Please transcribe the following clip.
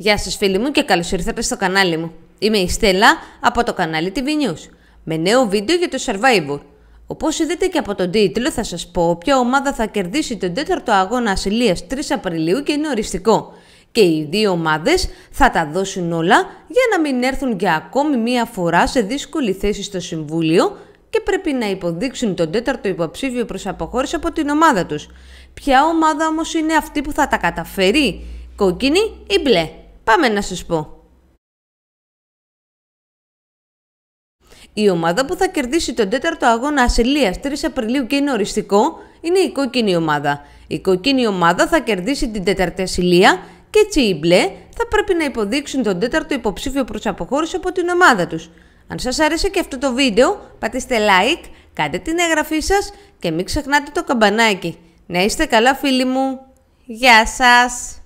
Γεια σας φίλοι μου και καλώς ήρθατε στο κανάλι μου. Είμαι η Στέλλα από το κανάλι TV News με νέο βίντεο για το Survivor. Όπως είδατε και από τον τίτλο θα σας πω ποια ομάδα θα κερδίσει τον τέταρτο αγώνα ασυλίας 3 Απριλίου και είναι οριστικό. Και οι δύο ομάδες θα τα δώσουν όλα για να μην έρθουν για ακόμη μία φορά σε δύσκολη θέση στο Συμβούλιο και πρέπει να υποδείξουν τον τέταρτο υποψήφιο προς αποχώρηση από την ομάδα τους. Ποια ομάδα όμως είναι αυτή που θα τα καταφέρει, κόκκινη ή μπλε. Πάμε να σας πω. Η ομάδα που θα κερδίσει τον τέταρτο αγώνα ασυλίας 3 Απριλίου και είναι οριστικό είναι η κόκκινη ομάδα. Η κόκκινη ομάδα θα κερδίσει την τέταρτη ασυλία και έτσι οι μπλε θα πρέπει να υποδείξουν τον τέταρτο υποψήφιο προς αποχώρηση από την ομάδα τους. Αν σας άρεσε και αυτό το βίντεο, πατήστε like, κάντε την εγγραφή σας και μην ξεχνάτε το καμπανάκι. Να είστε καλά φίλοι μου. Γεια σας!